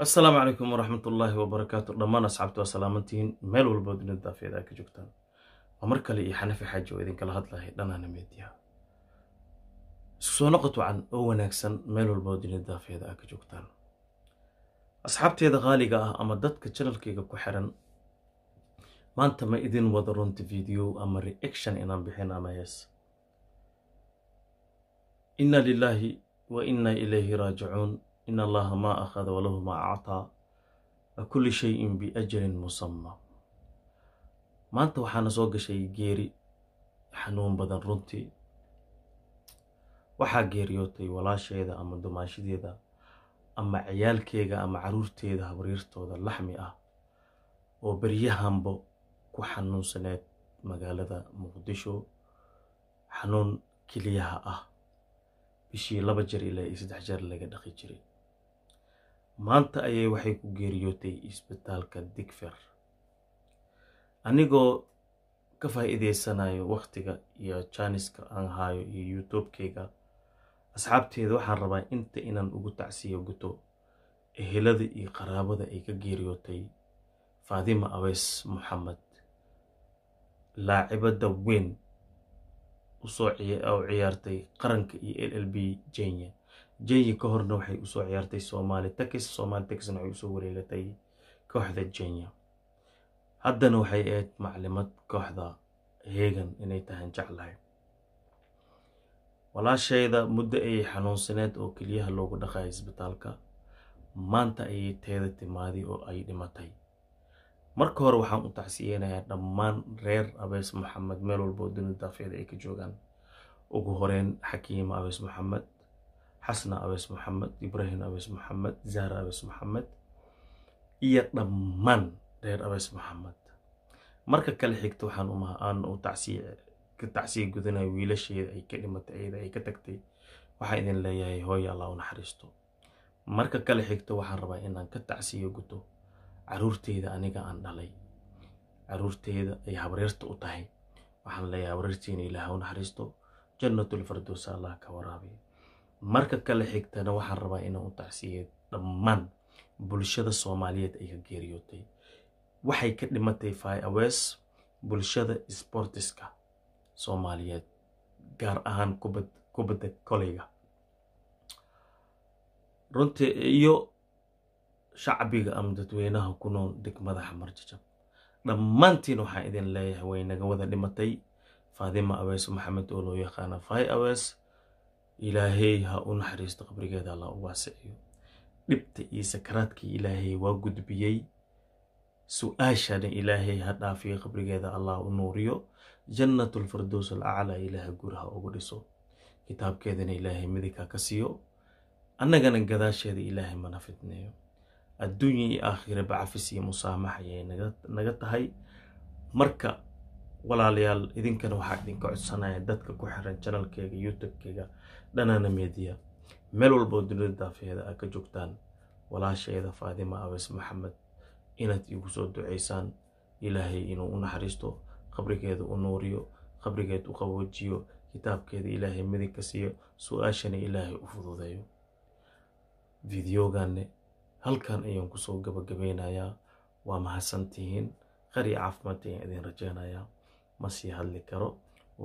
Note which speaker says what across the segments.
Speaker 1: asalaamu calaykum waraxmat ullaahi wabarakaatu dhammaan asxaabtu waa salaamantihiin meel walbood dunida daafeeda a ka joogtaan waa mar kale iyo xanafi xaaji idinkala hadlaya dhanaana meediya isku soo noqo tucan oo wanaagsan meel walboo dunida daafeeda a ka joogtaan asxaabteeda qaaliga ah ama dadka janalkayga ku xiran maanta ma idin wada runta video ama reaction inaan bixin ama hees inna lilaahi wa inna ilayhi raajicuun in allaha ma akhada walahu ma actaa a kulli shayin biajalin musamma maanta waxaana soo gashay geeri xanuun badan runtii waxaa geeriyootay walaasheeda ama dumaashadeeda ama ciyaalkeega ama caruurteeda habriirtooda laxmi ah oo beryahanbo ku xanuunsaneed magaalada muqdisho xanuun keliyaha ah bishii laba jeer ilaa iyo saddex jeer laga dhaqi jiray maanta ayay waxay ku geeriyootay isbitaalka digfer anigoo ka faa'iidaysanayo wakhtiga iyo jaaniska aan haayo iyo youtubekeyga asxaabteeda waxaan rabaa inta inaan ugu tacsiyo guto ehelada iyo qaraabada ay ka geeriyootay faadima aweys moxamed laacibadda weyn usoo u ciyaartay qaranka iyo l l b jenya jenya ka horna waxay usoo ciyaartay somali takis somaali takisna waxay usoo wareegatay kooxda jenya haddana waxay ahayd maclimad kooxda heegan inay tahaan jeclahay walaasheeda muddo ayay xanuunsaneed oo keliyaha loogu dhaqaaya isbitaalka maanta ayay teeda timaaday oo ay dhimatay marka hore waxaan u tacsiyeynayaa dhammaan reer abees maxamed meel walboo duni ay ka joogaan ugu horeen xakiima abees maxamed xasna abees maxamed ibraahim abees maxamed zahra abees maxamed iyo dhammaan reer abees maxamed marka kala xigta waxaan umaa aan u tacsiya gudanayo wiilasheeda ay ka dhimatay iyada ay ka tagtay waxaa idin leeyahay hooya allah u naxariisto marka kala xigto waxaan rabaa inaan ka tacsiyo guto caruurteyda aniga aan dhalay caruurteyda ay habreerta u tahay waxaan leeyahay habreertiina ilaah u naxariisto jannatul allah ka waraabiya marka kala xigtana waxaan rabaa inaan u tacsiiya dhammaan bulshada soomaaliyeed ay ka geeriyootay waxay ka dhimatay fai bulshada isboortiska soomaaliyeed gaar ahaan kubad kubadda koleyga runtii iyo shacbiga ama dadweynaha ku nool degmada xamarjajab dhammaantiin waxaan idin leeyahay way naga wada dhimatay faadima awees maxamed oo loo yaqaana fai awees ilaahay ha u naxariisto qabrigeeda alla u waasiciyo dhibta iyo sakaraadkii ilaahay waa gudbiyey su-aashana ilaahay ha dhaafiyo qabrigeeda allah u nuuriyo jannatulfardows alaclaa ilaahay ha ugu dhiso kitaabkeedana ilaahay midigha ka siiyo annagana gadaasheeda ilaahay mana fidneeyo adduunya iyo aakhira bacafis iyo musaamax ayay naga tahay marka walaalayaal idinkana waxaa idinka codsanaya dadka ku xiran janalkeyga youtube-keyga dhanana mediya meel walbao dunida daafeeda aad ka joogtaan walaasheeda faadima abees maxamed inaad igu soo duceysaan ilaahay inuu u naxariisto qabrigeeda u nuuriyo qabrigeed u qaboojiyo kitaabkeeda ilaahay midigka siiyo su-aashana ilaahay u fududeeyo fideoganne halkan ayaan kusoo gabagabeynayaa waa mahadsantihiin qari caafimaadka ayaan idin rajeynayaa ma sii hadli karo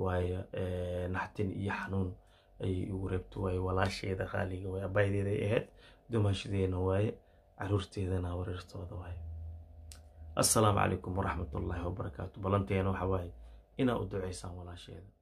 Speaker 1: waayo eh, naxtin iyo xanuun ayay igu reebto waayo walaasheeda qaaliga waaye abayadeeday ahayd dumaashadeena waaye caruurteedana wareertooda waaye assalaamu calaykum waraxmatullaahi wabarakaatu balanteena waxa waaye inaa u duceysaan walaasheeda